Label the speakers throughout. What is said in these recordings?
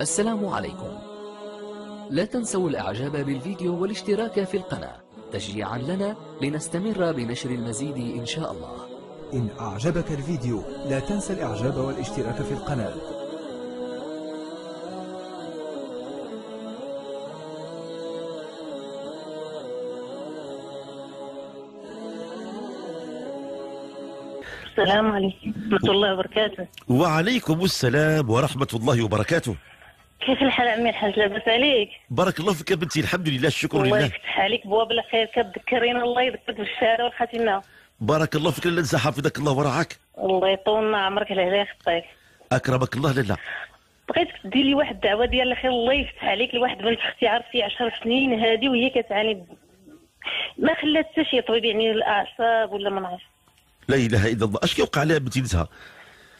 Speaker 1: السلام عليكم لا تنسوا الاعجاب بالفيديو والاشتراك في القناة تشجيعا لنا لنستمر بنشر المزيد ان شاء الله إن أعجبك الفيديو لا تنسى الإعجاب والاشتراك في القناة السلام عليكم ورحمة الله وبركاته
Speaker 2: وعليكم السلام ورحمة الله وبركاته
Speaker 1: كيف الحال عمي الحاج لاباس عليك
Speaker 2: بارك الله فيك بنتي الحمد لله الشكر لله الله
Speaker 1: يفتح عليك بواب الخير كتذكرينا الله يذكرك بالشارع والخاتمه
Speaker 2: بارك الله فيك لاله حفظك الله ورعاك
Speaker 1: الله يطولنا عمرك الهلا يخطيك
Speaker 2: اكرمك الله لاله
Speaker 1: بغيتك تدي لي واحد الدعوه ديال الخير الله يفتح عليك لواحد بنت اختي عرفتي 10 سنين هذه وهي كتعاني ما خلات حتى شي طبيب يعني الاعصاب ولا ما نعرف
Speaker 2: لا اله الا الله اش كيوقع لها بنتي نزهه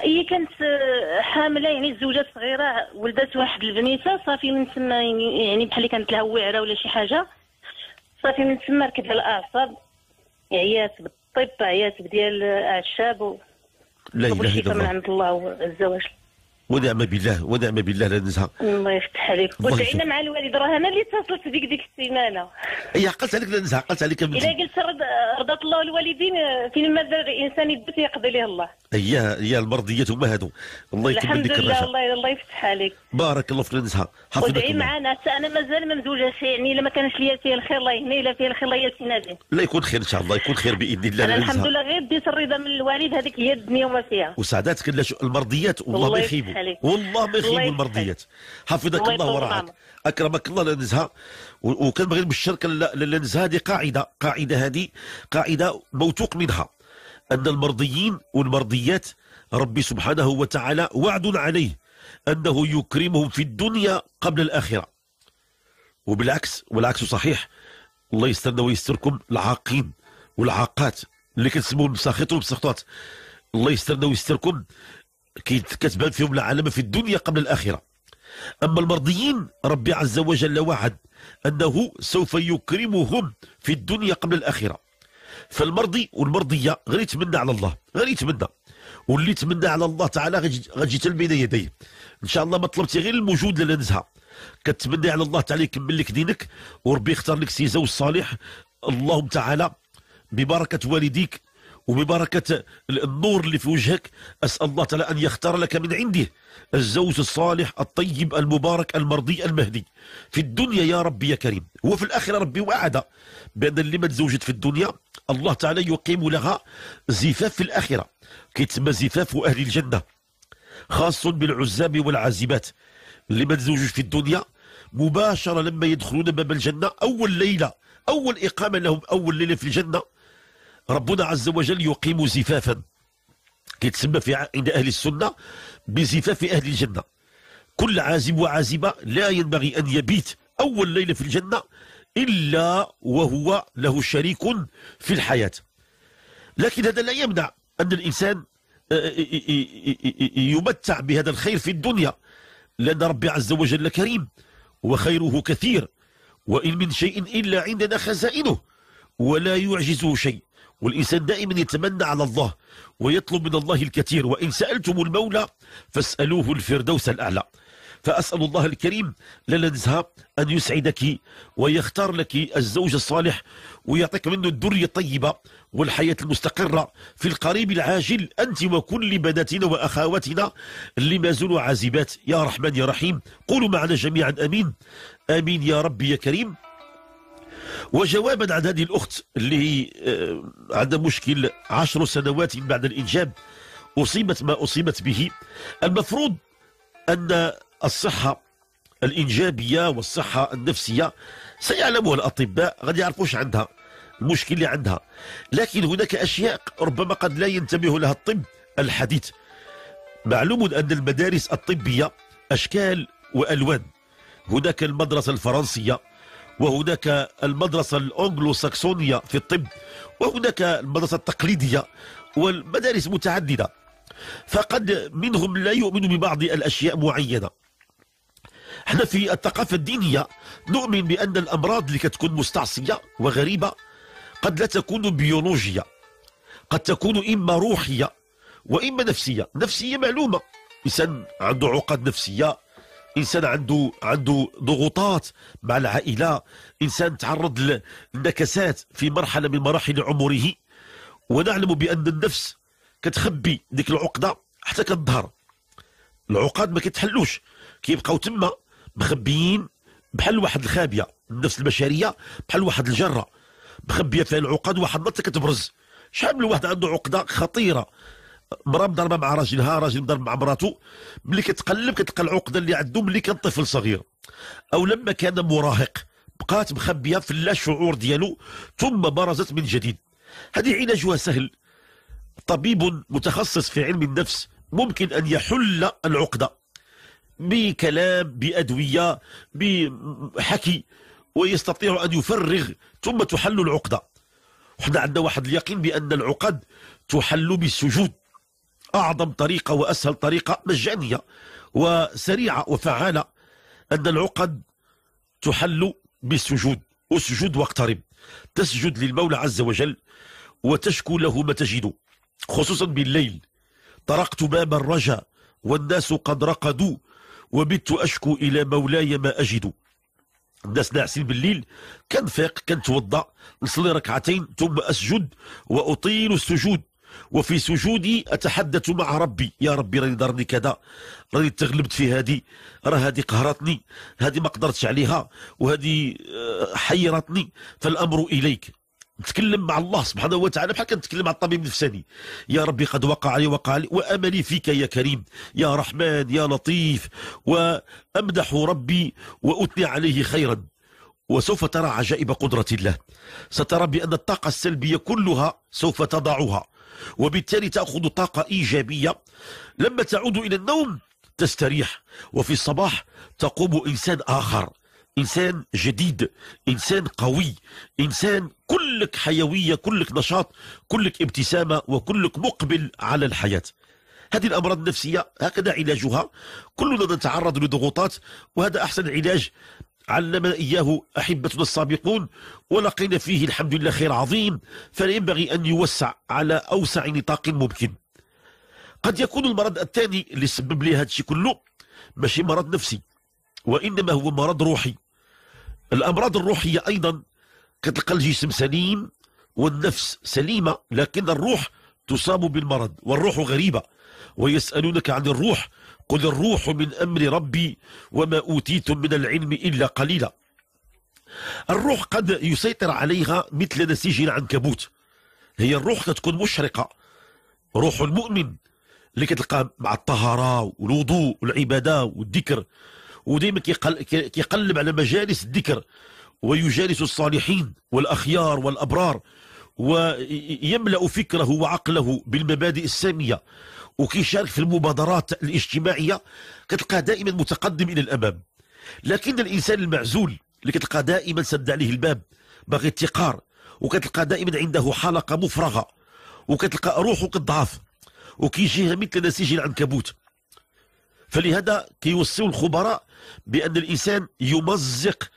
Speaker 1: هي كانت آه، حامله يعني الزوجه صغيره ولدت واحد البنيته صافي من تما يعني،, يعني بحال اللي كانت لها وعره ولا شي حاجه صافي من تما ركبها الاعصاب عيات بالطب عيات بديال اعشاب
Speaker 2: لا اله الا الله من عند
Speaker 1: الله عز وجل
Speaker 2: ونعم بالله ونعم بالله لا نزهه
Speaker 1: الله يفتح عليك ودعينا مع الوالد راه انا اللي اتصلت بك ديك السيمانه
Speaker 2: هي إيه، عقلت عليك نزهه عقلت عليك الا
Speaker 1: قلت رضات الله والوالدين آه، فين ما الانسان يدوس يقضي ليه الله
Speaker 2: هي إيه، هي المرضيات هما هادو الله يكمل لك الرشا الحمد
Speaker 1: لله الله يفتح عليك
Speaker 2: بارك الله فيك نزهه حفظك ودعي
Speaker 1: معنا انا مازال ما مزوجاش يعني الا ما كانش ليا فيه الخير الله يهني الا فيه الخير الله يتنادي
Speaker 2: لا يكون خير ان شاء الله يكون خير باذن الله انا الحمد لله
Speaker 1: غير بديت الرضا من الوالد هذيك هي الدنيا وما فيها
Speaker 2: وسعداتك المرضيات والله ما يخيبوا والله ما يخيبوا المرضيات حفظك الله ورعاك اكرمك الله النزهه وكنبغي نبشرك للناس هذه قاعده قاعده هذه قاعده موثوق منها ان المرضيين والمرضيات ربي سبحانه وتعالى وعد عليه انه يكرمهم في الدنيا قبل الاخره وبالعكس والعكس صحيح الله يسترنا ويستركم العاقين والعاقات اللي كتسموهم المساخط والمساخطات الله يسترنا ويستركم كتبان فيهم العلامه في الدنيا قبل الاخره أما المرضيين ربي عز وجل وعد أنه سوف يكرمهم في الدنيا قبل الآخرة فالمرضي والمرضية غير يتمنى على الله غير يتمنى واللي يتمنى على الله تعالى غتجي تل بين يديه ان شاء الله ما طلبتي غير الموجود للنزهة نزهه كتمنى على الله تعالى يكمل لك دينك وربي يختار لك زوج والصالح اللهم تعالى ببركه والديك وببركة النور اللي في وجهك أسأل الله تعالى أن يختار لك من عنده الزوج الصالح الطيب المبارك المرضي المهدي في الدنيا يا ربي يا كريم وفي الآخرة ربي وعد بأن اللي ما تزوجت في الدنيا الله تعالى يقيم لها زفاف في الآخرة كيتسمى زفاف أهل الجنة خاص بالعزاب والعازبات اللي ما تزوجوش في الدنيا مباشرة لما يدخلون باب الجنة أول ليلة أول إقامة لهم أول ليلة في الجنة ربنا عز وجل يقيم زفافا كيتسمى في عند أهل السنة بزفاف أهل الجنة كل عازب وعازبة لا ينبغي أن يبيت أول ليلة في الجنة إلا وهو له شريك في الحياة لكن هذا لا يمنع أن الإنسان آه، آه، آه، يمتع بهذا الخير في الدنيا لأن ربي عز وجل كريم وخيره كثير وإن من شيء إلا عندنا خزائنه ولا يعجزه شيء والإنسان دائما يتمنى على الله ويطلب من الله الكثير وإن سألتم المولى فاسألوه الفردوس الأعلى فأسأل الله الكريم لنا أن يسعدك ويختار لك الزوج الصالح ويعطيك منه الدرية الطيبة والحياة المستقرة في القريب العاجل أنت وكل بناتنا وأخواتنا اللي ما زلوا عازبات يا رحمن يا رحيم قولوا معنا جميعا أمين آمين يا ربي يا كريم وجوابا عن هذه الأخت اللي هي آه، عندها مشكل عشر سنوات بعد الإنجاب أصيبت ما أصيبت به المفروض أن الصحة الإنجابية والصحة النفسية سيعلمها الأطباء غادي يعرفوا عندها المشكل اللي عندها لكن هناك أشياء ربما قد لا ينتبه لها الطب الحديث معلوم أن المدارس الطبية أشكال وألوان هناك المدرسة الفرنسية وهناك المدرسة الأنجلو ساكسونية في الطب وهناك المدرسة التقليدية والمدارس متعددة فقد منهم لا يؤمن ببعض الأشياء معينة احنا في الثقافة الدينية نؤمن بأن الأمراض اللي كتكون مستعصية وغريبة قد لا تكون بيولوجية قد تكون إما روحية وإما نفسية نفسية معلومة إنسان عنده عقد نفسية انسان عنده عنده ضغوطات مع العائله انسان تعرض لنكسات في مرحله من مراحل عمره ونعلم بان النفس كتخبي ديك العقده حتى كتظهر العقاد ما كيتحلوش كيبقاو تما مخبيين بحال واحد الخابيه النفس البشريه بحال واحد الجره مخبيه فيها العقاد واحد النط كتبرز شحال من واحد عنده عقده خطيره مرا مضربه مع راجلها راجل مضرب مع مراته ملي كتقلب كتلقى العقده اللي عنده ملي كان طفل صغير او لما كان مراهق بقات مخبيه في اللاشعور ديالو ثم برزت من جديد هذه علاجها سهل طبيب متخصص في علم النفس ممكن ان يحل العقده بكلام بادويه بحكي ويستطيع ان يفرغ ثم تحل العقده وحنا عندنا واحد اليقين بان العقد تحل بالسجود أعظم طريقة وأسهل طريقة مجانية وسريعة وفعالة أن العقد تحل بالسجود أسجد واقترب تسجد للمولى عز وجل وتشكو له ما تجد خصوصا بالليل طرقت باب الرجا والناس قد رقدوا وبت أشكو إلى مولاي ما أجد الناس ناعسين بالليل كنفيق كنتوضا نصلي ركعتين ثم أسجد وأطيل السجود وفي سجودي أتحدث مع ربي يا ربي راني دارني كذا راني تغلبت في هذه راه هذه قهرتني هذه ما قدرتش عليها وهذه آه، حيرتني فالأمر إليك نتكلم مع الله سبحانه وتعالى بحال كنتكلم مع الطبيب النفساني يا ربي قد وقع لي وقع لي واملي فيك يا كريم يا رحمن يا لطيف وامدح ربي واثني عليه خيرا وسوف ترى عجائب قدرة الله سترى بأن الطاقة السلبية كلها سوف تضعها وبالتالي تأخذ طاقة إيجابية لما تعود إلى النوم تستريح وفي الصباح تقوم إنسان آخر إنسان جديد إنسان قوي إنسان كلك حيوية كلك نشاط كلك ابتسامة وكلك مقبل على الحياة هذه الأمراض النفسية هكذا علاجها كلنا نتعرض لضغوطات وهذا أحسن علاج علمنا إياه أحبتنا السابقون ولقينا فيه الحمد لله خير عظيم فلا ينبغي أن يوسع على أوسع نطاق ممكن قد يكون المرض الثاني اللي سبب لي هذا الشيء كله ماشي مرض نفسي وإنما هو مرض روحي الأمراض الروحية أيضا كتلقى الجسم سليم والنفس سليمة لكن الروح تصاب بالمرض والروح غريبة ويسألونك عن الروح قل الروح من أمر ربي وما أوتيتم من العلم إلا قليلا الروح قد يسيطر عليها مثل نسيج العنكبوت هي الروح تكون مشرقة روح المؤمن اللي كتلقى مع الطهارة والوضوء والعبادة والذكر ودائما كيقلب على مجالس الذكر ويجالس الصالحين والأخيار والأبرار ويملأ فكره وعقله بالمبادئ السامية وكيشارك في المبادرات الاجتماعية كتلقاه دائما متقدم إلى الأمام لكن الإنسان المعزول اللي كتلقاه دائما سد عليه الباب باغي التقار وكتلقى دائما عنده حلقة مفرغة وكتلقى روحه كتضعف وكيجيها مثل نسيج العنكبوت فلهذا كيوصيو الخبراء بأن الإنسان يمزق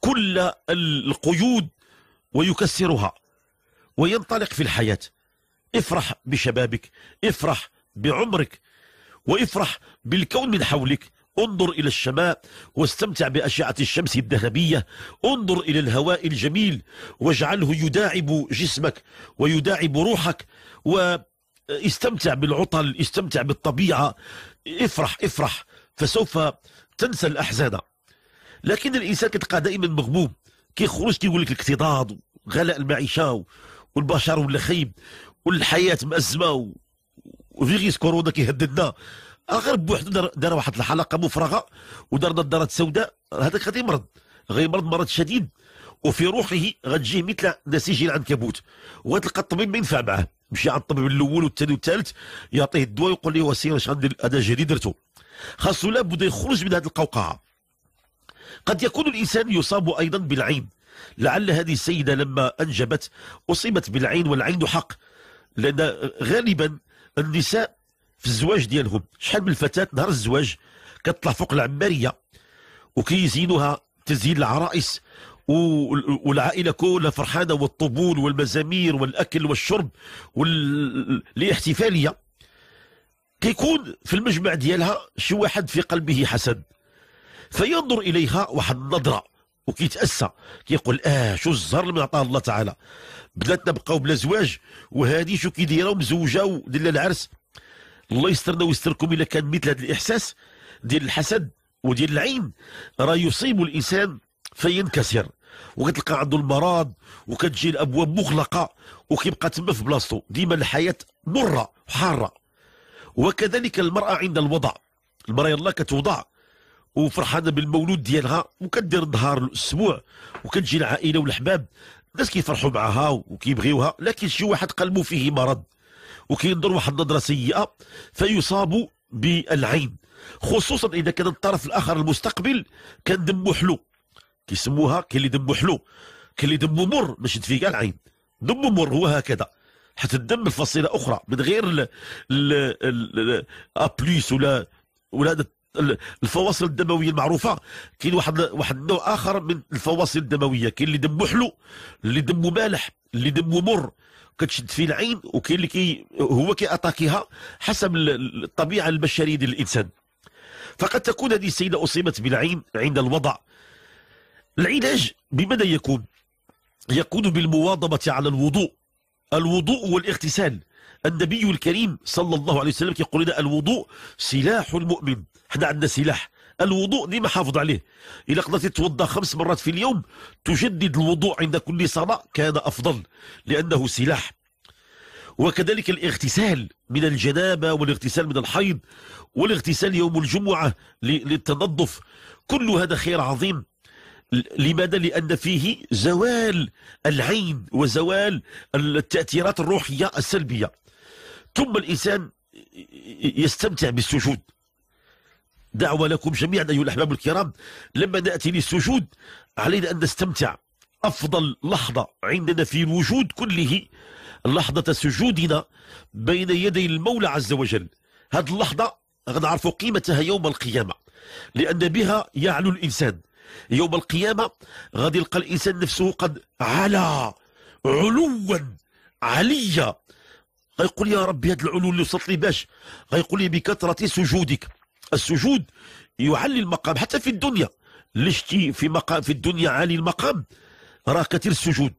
Speaker 2: كل القيود ويكسرها وينطلق في الحياة افرح بشبابك افرح بعمرك وافرح بالكون من حولك انظر إلى الشماء واستمتع بأشعة الشمس الذهبية انظر إلى الهواء الجميل واجعله يداعب جسمك ويداعب روحك واستمتع بالعطل استمتع بالطبيعة افرح افرح فسوف تنسى الأحزان لكن الإنسان كتبقى دائما مغموم كيخرج كيقول لك الاكتضاض وغلاء المعيشه والبشر ولا خيب والحياه مأزمه وفيغيس كورونا كيهددنا آه، غير بوحدو دار, واحد الحلقه مفرغه ودار نظارات سوداء هذاك غادي يمرض غيمرض مرض شديد وفي روحه غتجيه مثل نسيج العنكبوت وغتلقى الطبيب ما ينفع معاه مشي عند الطبيب الاول والثاني والثالث يعطيه الدواء ويقول له وسير اش غندير هذا جديد درته خاصو لابد يخرج من هذه القوقعه قد يكون الإنسان يصاب أيضا بالعين لعل هذه السيدة لما أنجبت أصيبت بالعين والعين حق لأن غالبا النساء في الزواج ديالهم شحال من الفتاة نهار الزواج كتطلع فوق العمارية وكيزينوها تزيين العرائس والعائله كلها فرحانه والطبول والمزامير والاكل والشرب والاحتفاليه كيكون في المجمع ديالها شي واحد في قلبه حسد فينظر اليها واحد النظره وكيتاسى كيقول اه شو الزهر اللي عطاه الله تعالى بدات بقاو بلا زواج وهذه شو كيدايره ومزوجه ودير العرس الله يسترنا ويستركم الا كان مثل هذا الاحساس ديال الحسد وديال العين راه يصيب الانسان فينكسر وكتلقى عنده المرض وكتجي الابواب مغلقه وكيبقى تما في بلاصتو ديما الحياه مره وحاره وكذلك المراه عند الوضع المراه يلاه كتوضع وفرحانه بالمولود ديالها وكدير النهار الاسبوع وكتجي العائله والاحباب الناس كيفرحوا معاها وكيبغيوها لكن شي واحد قلبه فيه مرض وكينظر واحد النظره سيئه فيصاب بالعين خصوصا اذا كان الطرف الاخر المستقبل كان دمه حلو كيسموها كاين اللي دمه حلو كاين اللي دمه مر باش يدفي كاع العين دمه مر هو هكذا حتى الدم الفصيله اخرى من غير ابليس ولا ولا الفواصل الدمويه المعروفه كاين واحد واحد النوع اخر من الفواصل الدمويه كاين اللي دمه حلو اللي دمه مالح اللي دمه مر كتشد فيه العين وكاين اللي كي هو كياتاكيها حسب الطبيعه البشريه ديال الانسان فقد تكون هذه السيده اصيبت بالعين عند الوضع العلاج بماذا يكون؟ يكون بالمواظبه على الوضوء الوضوء والاغتسال النبي الكريم صلى الله عليه وسلم كيقول لنا الوضوء سلاح المؤمن احنا عندنا سلاح الوضوء ديما نعم حافظ عليه الا قدرت تتوضا خمس مرات في اليوم تجدد الوضوء عند كل صلاه كان افضل لانه سلاح وكذلك الاغتسال من الجنابه والاغتسال من الحيض والاغتسال يوم الجمعه للتنظف كل هذا خير عظيم لماذا؟ لأن فيه زوال العين وزوال التأثيرات الروحية السلبية ثم الإنسان يستمتع بالسجود دعوة لكم جميعا أيها الأحباب الكرام لما نأتي للسجود علينا أن نستمتع أفضل لحظة عندنا في الوجود كله لحظة سجودنا بين يدي المولى عز وجل هذه اللحظة غنعرفوا قيمتها يوم القيامة لأن بها يعلو الإنسان يوم القيامة غادي يلقى الإنسان نفسه قد علا علوا عليا غيقول يا ربي هذا العلو اللي وصلت لي باش غيقول لي بكثرة سجودك السجود يعلي المقام حتى في الدنيا لشتي في مقام في الدنيا عالي المقام راه كثير السجود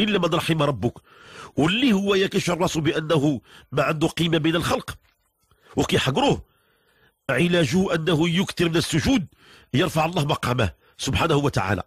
Speaker 2: الا من رحم ربك واللي هو كيشعر راسه بانه ما عنده قيمه بين الخلق وكيحقروه علاجه انه يكثر من السجود يرفع الله مقامه سبحانه وتعالى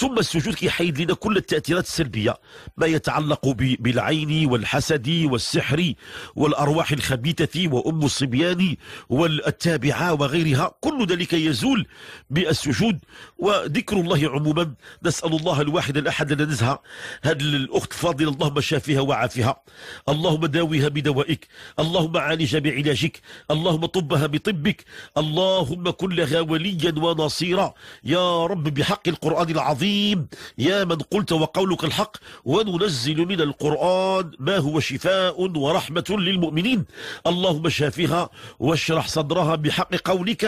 Speaker 2: ثم السجود كيحيد لنا كل التأثيرات السلبية ما يتعلق بالعين والحسد والسحر والأرواح الخبيثة وأم الصبيان والتابعة وغيرها كل ذلك يزول بالسجود وذكر الله عموما نسأل الله الواحد الأحد لنا نزهة هذه الأخت فاضلة اللهم شافيها وعافها اللهم داويها بدوائك اللهم عالجها بعلاجك اللهم طبها بطبك اللهم كن لها وليا ونصيرا يا رب رب بحق القرآن العظيم يا من قلت وقولك الحق وننزل من القرآن ما هو شفاء ورحمة للمؤمنين اللهم شافها واشرح صدرها بحق قولك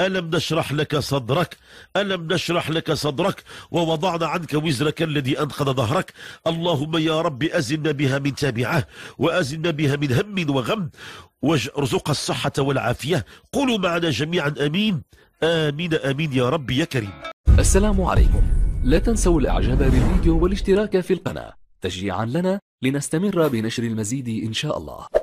Speaker 2: ألم نشرح لك صدرك ألم نشرح لك صدرك ووضعنا عنك وزرك الذي أنقذ ظهرك اللهم يا رب أزلنا بها من تابعه وأزلنا بها من هم وغم وارزق الصحة والعافية قولوا معنا جميعا أمين آمين آمين يا رب يا كريم السلام عليكم لا تنسوا الاعجاب بالفيديو والاشتراك في القناة تشجيعا لنا لنستمر بنشر المزيد إن شاء الله